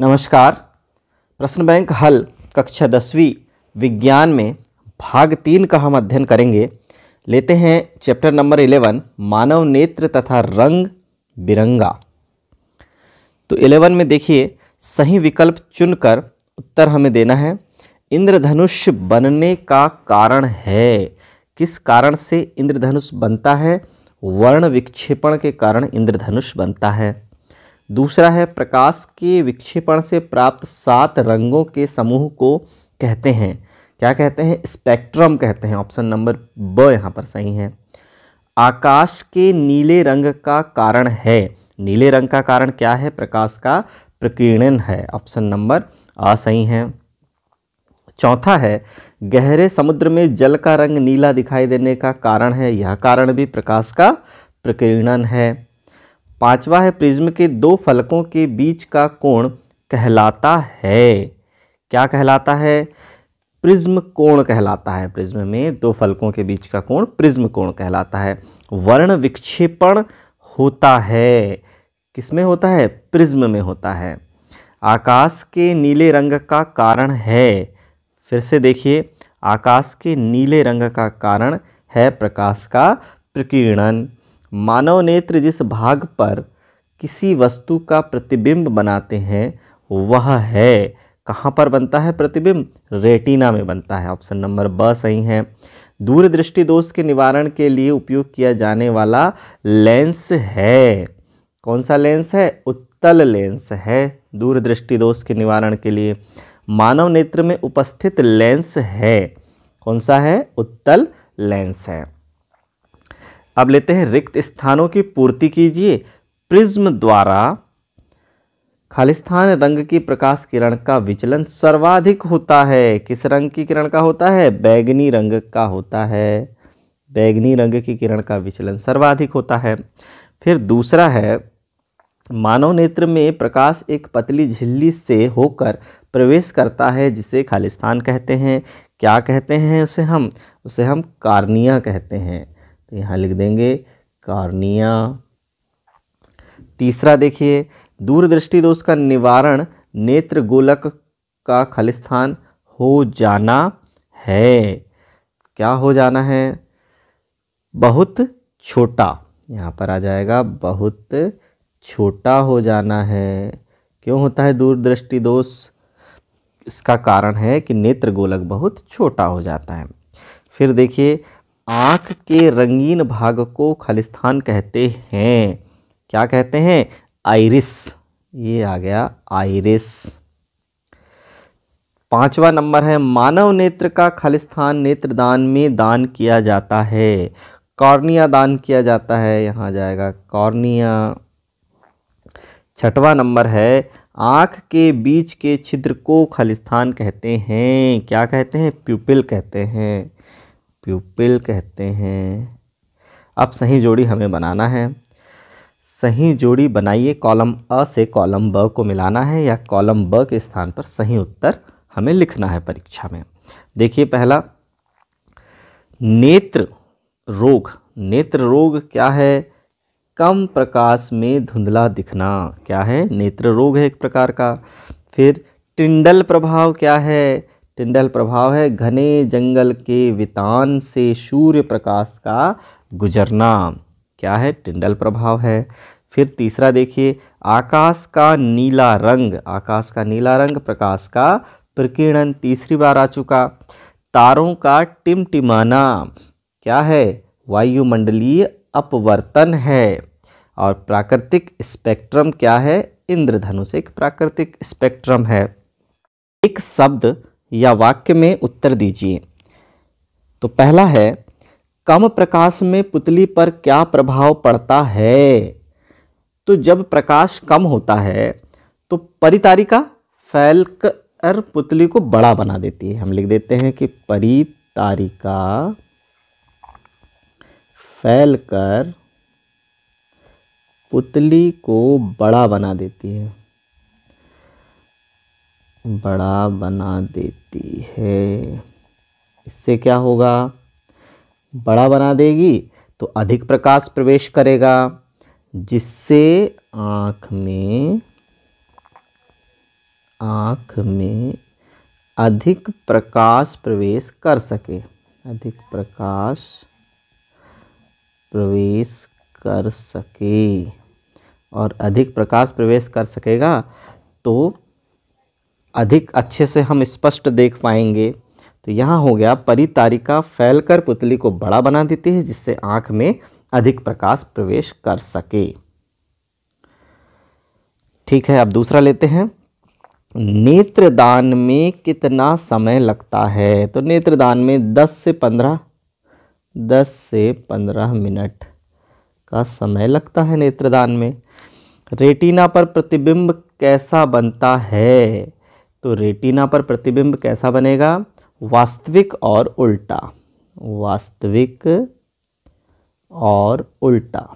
नमस्कार प्रश्न बैंक हल कक्षा दसवीं विज्ञान में भाग तीन का हम अध्ययन करेंगे लेते हैं चैप्टर नंबर इलेवन मानव नेत्र तथा रंग बिरंगा तो इलेवन में देखिए सही विकल्प चुनकर उत्तर हमें देना है इंद्रधनुष बनने का कारण है किस कारण से इंद्रधनुष बनता है वर्ण विक्षेपण के कारण इंद्रधनुष बनता है दूसरा है प्रकाश के विक्षेपण से प्राप्त सात रंगों के समूह को कहते हैं क्या कहते हैं स्पेक्ट्रम कहते हैं ऑप्शन नंबर ब यहाँ पर सही है आकाश के नीले रंग का कारण है नीले रंग का कारण क्या है प्रकाश का प्रकीर्णन है ऑप्शन नंबर आ सही है चौथा है गहरे समुद्र में जल का रंग नीला दिखाई देने का कारण है यह कारण भी प्रकाश का प्रकीर्णन है पांचवा है प्रिज्म के दो फलकों के बीच का कोण कहलाता है क्या कहलाता है प्रिज्म कोण कहलाता है प्रिज्म में दो फलकों के बीच का कोण प्रिज्म कोण कहलाता है वर्ण विक्षेपण होता है किसमें होता है प्रिज्म में होता है आकाश के नीले रंग का कारण है फिर से देखिए आकाश के नीले रंग का कारण है प्रकाश का प्रकीर्णन मानव नेत्र जिस भाग पर किसी वस्तु का प्रतिबिंब बनाते हैं वह है कहाँ पर बनता है प्रतिबिंब रेटिना में बनता है ऑप्शन नंबर ब सही है दूरदृष्टि दोष के निवारण के लिए उपयोग किया जाने वाला लेंस है कौन सा लेंस है उत्तल लेंस है दूरदृष्टि दोष के निवारण के लिए मानव नेत्र में उपस्थित लेंस है कौन सा है उत्तल लेंस है अब लेते हैं रिक्त स्थानों की पूर्ति कीजिए प्रिज्म द्वारा खालिस्थान रंग की प्रकाश किरण का विचलन सर्वाधिक होता है किस रंग की किरण का होता है बैगनी रंग का होता है बैगनी रंग की किरण का विचलन सर्वाधिक होता है फिर दूसरा है मानव नेत्र में प्रकाश एक पतली झिल्ली से होकर प्रवेश करता है जिसे खालिस्तान कहते हैं क्या कहते हैं उसे हम उसे हम कार्निया कहते हैं तो यहाँ लिख देंगे कार्निया तीसरा देखिए दूरदृष्टि दोष का निवारण नेत्र गोलक का खलिस्थान हो जाना है क्या हो जाना है बहुत छोटा यहाँ पर आ जाएगा बहुत छोटा हो जाना है क्यों होता है दूरदृष्टि दोष इसका कारण है कि नेत्र गोलक बहुत छोटा हो जाता है फिर देखिए आँख के रंगीन भाग को खालिस्तान कहते हैं क्या कहते हैं आइरिस ये आ गया आइरिस पांचवा नंबर है मानव नेत्र का खालिस्तान नेत्रदान में दान किया जाता है कॉर्निया दान किया जाता है यहाँ जाएगा कॉर्निया छठवा नंबर है आँख के बीच के छिद्र को खालिस्तान कहते हैं क्या कहते हैं प्यूपिल कहते हैं प्यूपिल कहते हैं अब सही जोड़ी हमें बनाना है सही जोड़ी बनाइए कॉलम अ से कॉलम ब को मिलाना है या कॉलम ब के स्थान पर सही उत्तर हमें लिखना है परीक्षा में देखिए पहला नेत्र रोग नेत्र रोग क्या है कम प्रकाश में धुंधला दिखना क्या है नेत्र रोग है एक प्रकार का फिर टिंडल प्रभाव क्या है टिंडल प्रभाव है घने जंगल के वितान से सूर्य प्रकाश का गुजरना क्या है टिंडल प्रभाव है फिर तीसरा देखिए आकाश का नीला रंग आकाश का नीला रंग प्रकाश का प्रकीर्णन तीसरी बार आ चुका तारों का टिमटिमाना क्या है वायुमंडलीय अपवर्तन है और प्राकृतिक स्पेक्ट्रम क्या है इंद्रधनुष एक प्राकृतिक स्पेक्ट्रम है एक शब्द या वाक्य में उत्तर दीजिए तो पहला है कम प्रकाश में पुतली पर क्या प्रभाव पड़ता है तो जब प्रकाश कम होता है तो परितारिका फैलकर पुतली को बड़ा बना देती है हम लिख देते हैं कि परितारिका फैलकर पुतली को बड़ा बना देती है बड़ा बना देती है इससे क्या होगा बड़ा बना देगी तो अधिक प्रकाश प्रवेश करेगा जिससे आँख में आँख में अधिक प्रकाश प्रवेश कर सके अधिक प्रकाश प्रवेश कर सके और अधिक प्रकाश प्रवेश कर सकेगा तो अधिक अच्छे से हम स्पष्ट देख पाएंगे तो यहाँ हो गया परितारिका फैलकर पुतली को बड़ा बना देती है जिससे आँख में अधिक प्रकाश प्रवेश कर सके ठीक है अब दूसरा लेते हैं नेत्रदान में कितना समय लगता है तो नेत्रदान में 10 से 15 10 से 15 मिनट का समय लगता है नेत्रदान में रेटिना पर प्रतिबिंब कैसा बनता है तो रेटिना पर प्रतिबिंब कैसा बनेगा वास्तविक और उल्टा वास्तविक और उल्टा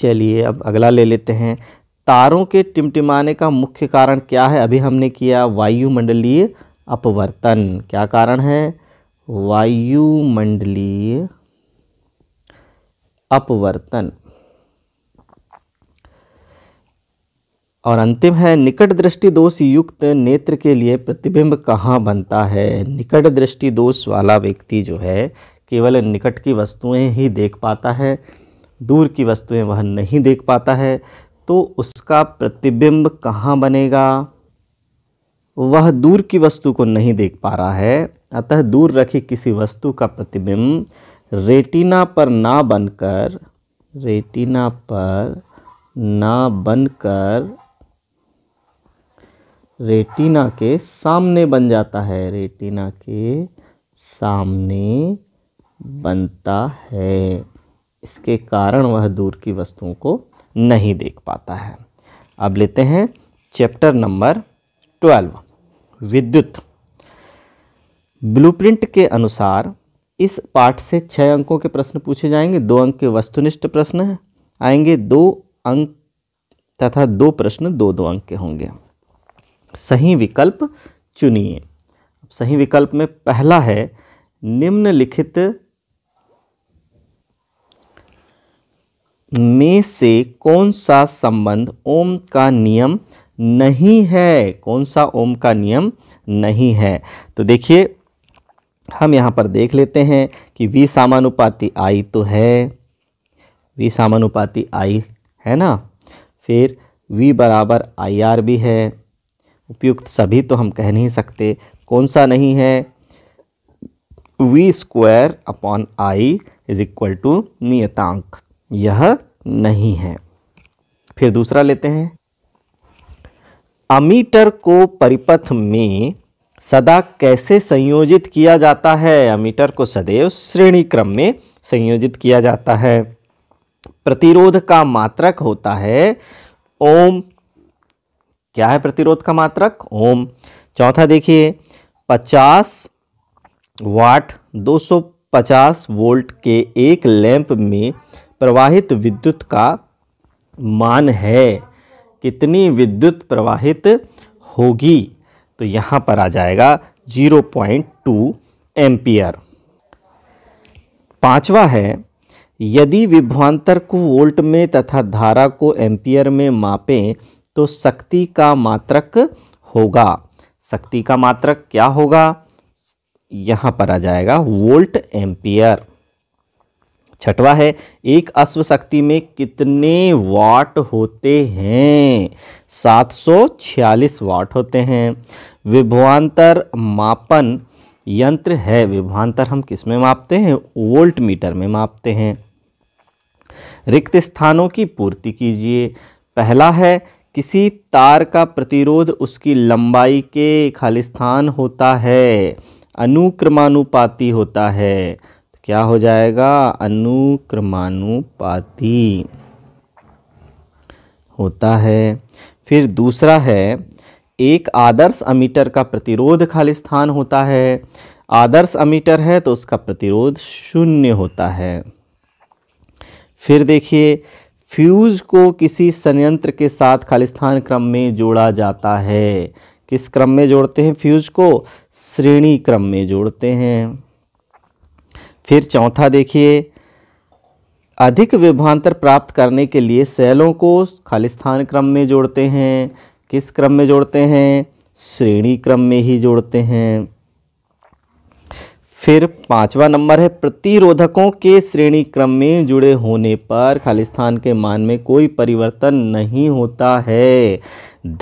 चलिए अब अगला ले लेते हैं तारों के टिमटिमाने का मुख्य कारण क्या है अभी हमने किया वायुमंडलीय अपवर्तन क्या कारण है वायुमंडलीय अपवर्तन और अंतिम है निकट दृष्टि दोष युक्त नेत्र के लिए प्रतिबिंब कहाँ बनता है निकट दृष्टि दोष वाला व्यक्ति जो है केवल निकट की वस्तुएं ही देख पाता है दूर की वस्तुएं वह नहीं देख पाता है तो उसका प्रतिबिंब कहाँ बनेगा वह दूर की वस्तु को नहीं देख पा रहा है अतः दूर रखी किसी वस्तु का प्रतिबिंब रेटिना पर ना बनकर रेटिना पर ना बनकर रेटिना के सामने बन जाता है रेटिना के सामने बनता है इसके कारण वह दूर की वस्तुओं को नहीं देख पाता है अब लेते हैं चैप्टर नंबर ट्वेल्व विद्युत ब्लूप्रिंट के अनुसार इस पाठ से छः अंकों के प्रश्न पूछे जाएंगे दो अंक के वस्तुनिष्ठ प्रश्न आएंगे दो अंक तथा दो प्रश्न दो दो अंक के होंगे सही विकल्प चुनिए सही विकल्प में पहला है निम्नलिखित में से कौन सा संबंध ओम का नियम नहीं है कौन सा ओम का नियम नहीं है तो देखिए हम यहाँ पर देख लेते हैं कि वी सामानुपाति आई तो है वी सामानुपाति आई है ना फिर वी बराबर आई आर भी है उपयुक्त सभी तो हम कह नहीं सकते कौन सा नहीं है V square upon I is equal to नियतांक यह नहीं है फिर दूसरा लेते हैं अमीटर को परिपथ में सदा कैसे संयोजित किया जाता है अमीटर को सदैव श्रेणी क्रम में संयोजित किया जाता है प्रतिरोध का मात्रक होता है ओम क्या है प्रतिरोध का मात्रक ओम चौथा देखिए 50 वाट 250 वोल्ट के एक लैंप में प्रवाहित विद्युत का मान है कितनी विद्युत प्रवाहित होगी तो यहाँ पर आ जाएगा 0.2 एम्पियर पांचवा है यदि विभ्वान्तर को वोल्ट में तथा धारा को एम्पियर में मापें तो शक्ति का मात्रक होगा शक्ति का मात्रक क्या होगा यहां पर आ जाएगा वोल्ट एम्पियर छठवा है एक अश्व शक्ति में कितने वाट होते हैं 746 वाट होते हैं विभवांतर मापन यंत्र है विभवांतर हम किस में मापते हैं वोल्ट मीटर में मापते हैं रिक्त स्थानों की पूर्ति कीजिए पहला है किसी तार का प्रतिरोध उसकी लंबाई के खालिस्थान होता है अनुक्रमानुपाती होता है तो क्या हो जाएगा अनुक्रमानुपाती होता है फिर दूसरा है एक आदर्श अमीटर का प्रतिरोध खालिस्थान होता है आदर्श अमीटर है तो उसका प्रतिरोध शून्य होता है फिर देखिए फ्यूज़ को किसी संयंत्र के साथ खालिस्थान क्रम में जोड़ा जाता है किस क्रम में जोड़ते हैं फ्यूज़ को श्रेणी क्रम में जोड़ते हैं फिर चौथा देखिए अधिक विभांतर प्राप्त करने के लिए सेलों को खालिस्थान क्रम में जोड़ते हैं किस क्रम में जोड़ते हैं श्रेणी क्रम में ही जोड़ते हैं फिर पांचवा नंबर है प्रतिरोधकों के श्रेणी क्रम में जुड़े होने पर खालिस्तान के मान में कोई परिवर्तन नहीं होता है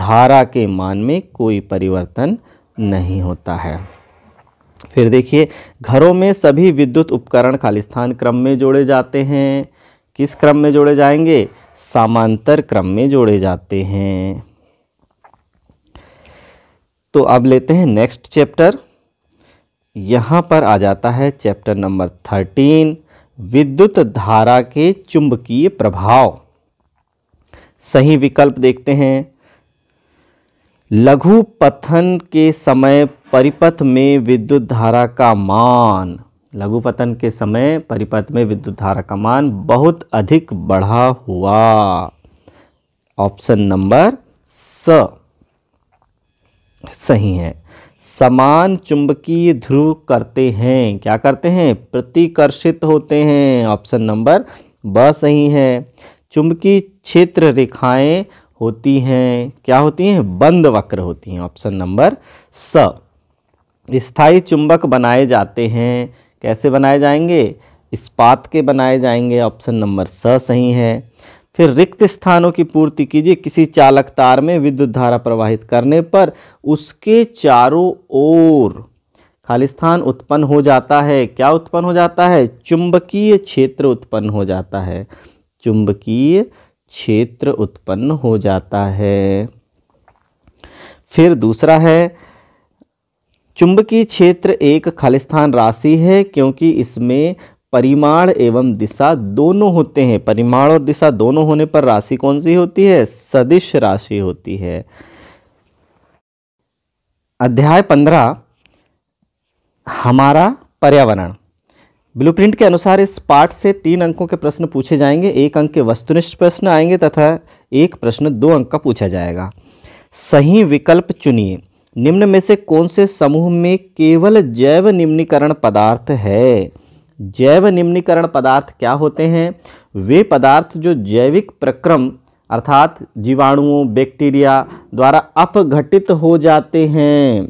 धारा के मान में कोई परिवर्तन नहीं होता है फिर देखिए घरों में सभी विद्युत उपकरण खालिस्तान क्रम में जोड़े जाते हैं किस क्रम में जोड़े जाएंगे समांतर क्रम में जोड़े जाते हैं तो अब लेते हैं नेक्स्ट चैप्टर यहाँ पर आ जाता है चैप्टर नंबर थर्टीन विद्युत धारा के चुंबकीय प्रभाव सही विकल्प देखते हैं लघु पथन के समय परिपथ में विद्युत धारा का मान लघु पतन के समय परिपथ में विद्युत धारा का मान बहुत अधिक बढ़ा हुआ ऑप्शन नंबर स सही है समान चुंबकीय ध्रुव करते हैं क्या करते हैं प्रतिकर्षित होते हैं ऑप्शन नंबर ब सही है चुंबकीय क्षेत्र रेखाएं होती हैं क्या होती हैं बंद वक्र होती हैं ऑप्शन नंबर स स्थायी चुंबक बनाए जाते हैं कैसे बनाए जाएंगे इस्पात के बनाए जाएंगे ऑप्शन नंबर स सही है फिर रिक्त स्थानों की पूर्ति कीजिए किसी चालक तार में विद्युत धारा प्रवाहित करने पर उसके चारों ओर खाली स्थान उत्पन्न हो जाता है क्या उत्पन्न हो जाता है चुंबकीय क्षेत्र उत्पन्न हो जाता है चुंबकीय क्षेत्र उत्पन्न हो जाता है फिर दूसरा है चुंबकीय क्षेत्र एक खालिस्थान राशि है क्योंकि इसमें परिमाण एवं दिशा दोनों होते हैं परिमाण और दिशा दोनों होने पर राशि कौन सी होती है सदिश राशि होती है अध्याय पंद्रह हमारा पर्यावरण ब्लूप्रिंट के अनुसार इस पाठ से तीन अंकों के प्रश्न पूछे जाएंगे एक अंक के वस्तुनिष्ठ प्रश्न आएंगे तथा एक प्रश्न दो अंक का पूछा जाएगा सही विकल्प चुनिए निम्न में से कौन से समूह में केवल जैव निम्नीकरण पदार्थ है जैव निम्नीकरण पदार्थ क्या होते हैं वे पदार्थ जो जैविक प्रक्रम अर्थात जीवाणुओं बैक्टीरिया द्वारा अपघटित हो जाते हैं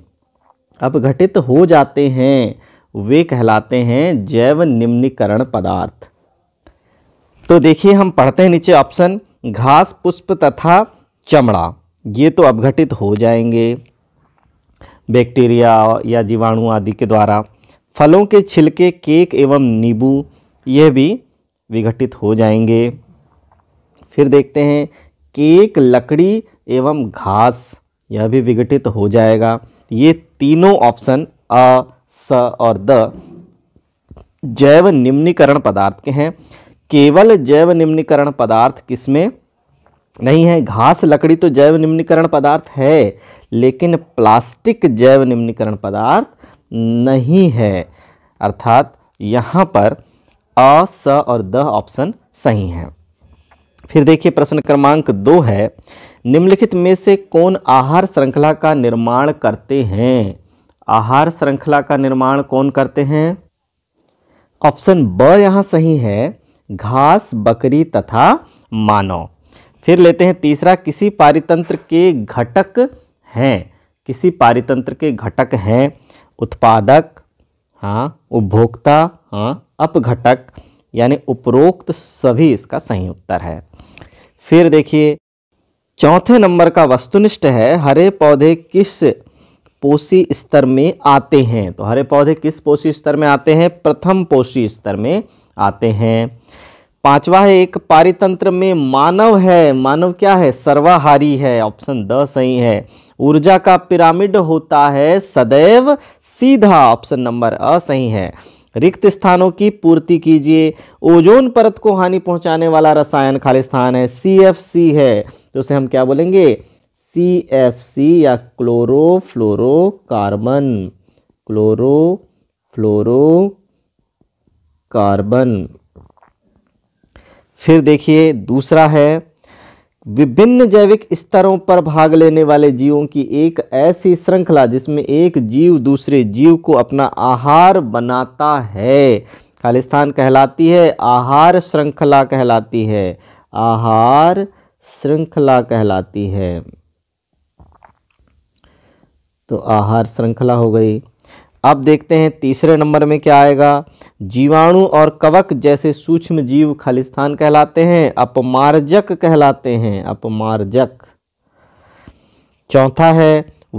अपघटित हो जाते हैं वे कहलाते हैं जैव निम्नीकरण पदार्थ तो देखिए हम पढ़ते हैं नीचे ऑप्शन घास पुष्प तथा चमड़ा ये तो अपघटित हो जाएंगे बैक्टीरिया या जीवाणु आदि के द्वारा फलों के छिलके केक एवं नींबू यह भी विघटित हो जाएंगे फिर देखते हैं केक लकड़ी एवं घास यह भी विघटित हो जाएगा ये तीनों ऑप्शन अ स और द जैव निम्नीकरण पदार्थ के हैं केवल जैव निम्नीकरण पदार्थ किसमें नहीं है घास लकड़ी तो जैव निम्नीकरण पदार्थ है लेकिन प्लास्टिक जैव निम्नीकरण पदार्थ नहीं है अर्थात यहाँ पर अ स और द ऑप्शन सही हैं फिर देखिए प्रश्न क्रमांक दो है निम्नलिखित में से कौन आहार श्रृंखला का निर्माण करते हैं आहार श्रृंखला का निर्माण कौन करते हैं ऑप्शन ब यहाँ सही है घास बकरी तथा मानव फिर लेते हैं तीसरा किसी पारितंत्र के घटक हैं किसी पारितंत्र के घटक हैं उत्पादक हाँ उपभोक्ता हाँ अपघटक यानी उपरोक्त सभी इसका सही उत्तर है फिर देखिए चौथे नंबर का वस्तुनिष्ठ है हरे पौधे किस पोषी स्तर में आते हैं तो हरे पौधे किस पोषी स्तर में आते हैं प्रथम पोषी स्तर में आते हैं पांचवा है एक पारितंत्र में मानव है मानव क्या है सर्वाहारी है ऑप्शन द सही है ऊर्जा का पिरामिड होता है सदैव सीधा ऑप्शन नंबर अ सही है रिक्त स्थानों की पूर्ति कीजिए ओजोन परत को हानि पहुंचाने वाला रसायन खाली स्थान है सी है तो उसे हम क्या बोलेंगे सी या क्लोरो क्लोरो क्लोरोफ्लोरो कार्बन फिर देखिए दूसरा है विभिन्न जैविक स्तरों पर भाग लेने वाले जीवों की एक ऐसी श्रृंखला जिसमें एक जीव दूसरे जीव को अपना आहार बनाता है खालिस्तान कहलाती है आहार श्रृंखला कहलाती है आहार श्रृंखला कहलाती है तो आहार श्रृंखला हो गई अब देखते हैं तीसरे नंबर में क्या आएगा जीवाणु और कवक जैसे सूक्ष्म जीव खालिस्तान कहलाते हैं अपमार्जक कहलाते हैं अपमार्जक चौथा है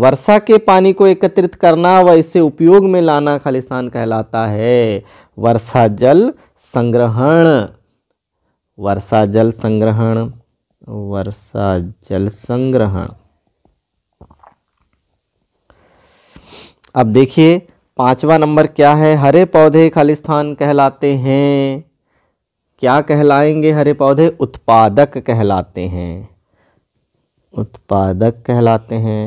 वर्षा के पानी को एकत्रित करना व इसे उपयोग में लाना खालिस्तान कहलाता है वर्षा जल संग्रहण वर्षा जल संग्रहण वर्षा जल संग्रहण अब देखिए पांचवा नंबर क्या है हरे पौधे खालिस्थान कहलाते हैं क्या कहलाएंगे हरे पौधे उत्पादक कहलाते हैं उत्पादक कहलाते हैं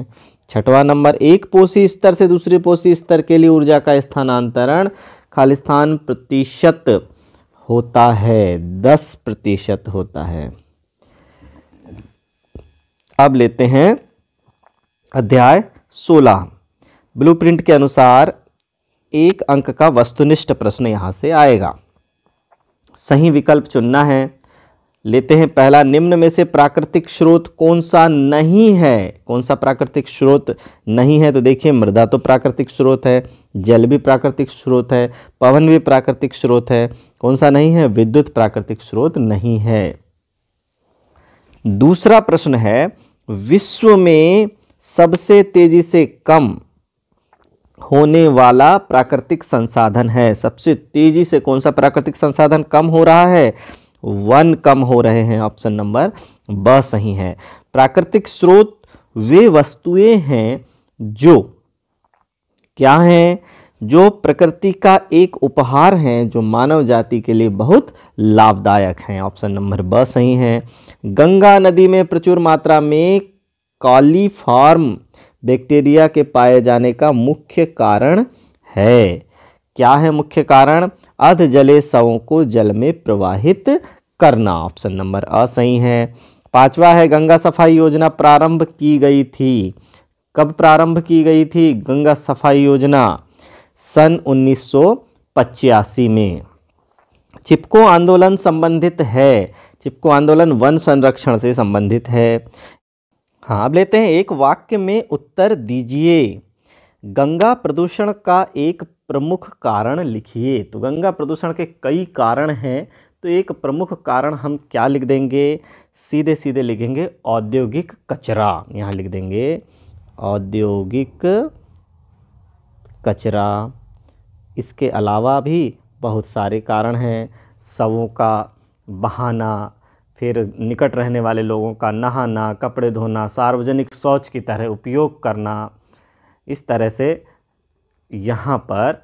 छठवा नंबर एक पोषी स्तर से दूसरे पोषी स्तर के लिए ऊर्जा का स्थानांतरण खालिस्तान प्रतिशत होता है दस प्रतिशत होता है अब लेते हैं अध्याय सोलह ब्लूप्रिंट के अनुसार एक अंक का वस्तुनिष्ठ प्रश्न यहाँ से आएगा सही विकल्प चुनना है लेते हैं पहला निम्न में से प्राकृतिक स्रोत कौन सा नहीं है कौन सा प्राकृतिक स्रोत नहीं है तो देखिए मृदा तो प्राकृतिक स्रोत है जल भी प्राकृतिक स्रोत है पवन भी प्राकृतिक स्रोत है कौन सा नहीं है विद्युत प्राकृतिक स्रोत नहीं है दूसरा प्रश्न है विश्व में सबसे तेजी से कम होने वाला प्राकृतिक संसाधन है सबसे तेजी से कौन सा प्राकृतिक संसाधन कम हो रहा है वन कम हो रहे हैं ऑप्शन नंबर ब सही है प्राकृतिक स्रोत वे वस्तुएं हैं जो क्या हैं जो प्रकृति का एक उपहार हैं जो मानव जाति के लिए बहुत लाभदायक हैं ऑप्शन नंबर ब सही है गंगा नदी में प्रचुर मात्रा में कॉलीफॉर्म बैक्टीरिया के पाए जाने का मुख्य कारण है क्या है मुख्य कारण अध जले शवों को जल में प्रवाहित करना ऑप्शन नंबर अ सही है पांचवा है गंगा सफाई योजना प्रारंभ की गई थी कब प्रारंभ की गई थी गंगा सफाई योजना सन उन्नीस में चिपको आंदोलन संबंधित है चिपको आंदोलन वन संरक्षण से संबंधित है हाँ अब लेते हैं एक वाक्य में उत्तर दीजिए गंगा प्रदूषण का एक प्रमुख कारण लिखिए तो गंगा प्रदूषण के कई कारण हैं तो एक प्रमुख कारण हम क्या लिख देंगे सीधे सीधे लिखेंगे औद्योगिक कचरा यहाँ लिख देंगे औद्योगिक कचरा इसके अलावा भी बहुत सारे कारण हैं शवों का बहाना फिर निकट रहने वाले लोगों का नहाना कपड़े धोना सार्वजनिक शौच की तरह उपयोग करना इस तरह से यहाँ पर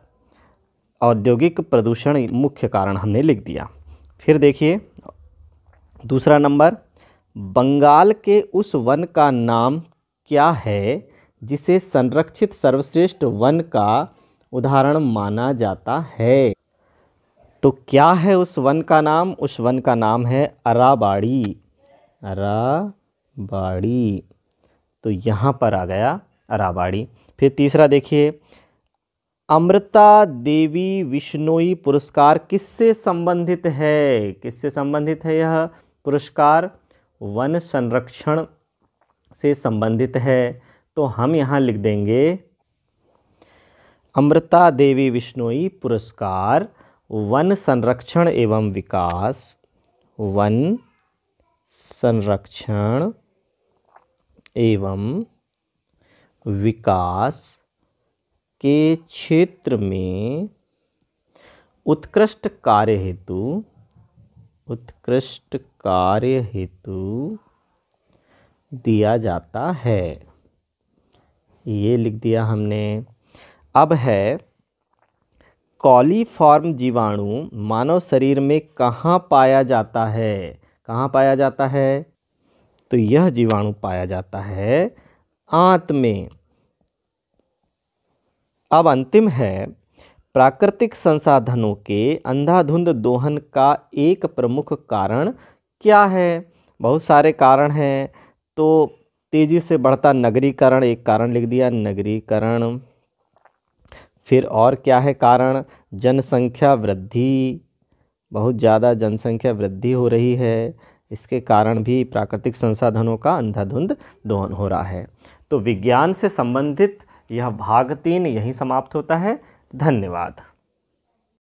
औद्योगिक प्रदूषण मुख्य कारण हमने लिख दिया फिर देखिए दूसरा नंबर बंगाल के उस वन का नाम क्या है जिसे संरक्षित सर्वश्रेष्ठ वन का उदाहरण माना जाता है तो क्या है उस वन का नाम उस वन का नाम है अराबाड़ी अराबाड़ी तो यहाँ पर आ गया अराबाड़ी फिर तीसरा देखिए अमृता देवी विष्णुई पुरस्कार किससे संबंधित है किससे संबंधित है यह पुरस्कार वन संरक्षण से संबंधित है तो हम यहाँ लिख देंगे अमृता देवी विष्णुई पुरस्कार वन संरक्षण एवं विकास वन संरक्षण एवं विकास के क्षेत्र में उत्कृष्ट कार्य हेतु उत्कृष्ट कार्य हेतु दिया जाता है ये लिख दिया हमने अब है कॉलीफॉर्म जीवाणु मानव शरीर में कहाँ पाया जाता है कहाँ पाया जाता है तो यह जीवाणु पाया जाता है आंत में अब अंतिम है प्राकृतिक संसाधनों के अंधाधुंध दोहन का एक प्रमुख कारण क्या है बहुत सारे कारण हैं तो तेज़ी से बढ़ता नगरीकरण एक कारण लिख दिया नगरीकरण फिर और क्या है कारण जनसंख्या वृद्धि बहुत ज़्यादा जनसंख्या वृद्धि हो रही है इसके कारण भी प्राकृतिक संसाधनों का अंधाधुंध दोहन हो रहा है तो विज्ञान से संबंधित यह भाग तीन यहीं समाप्त होता है धन्यवाद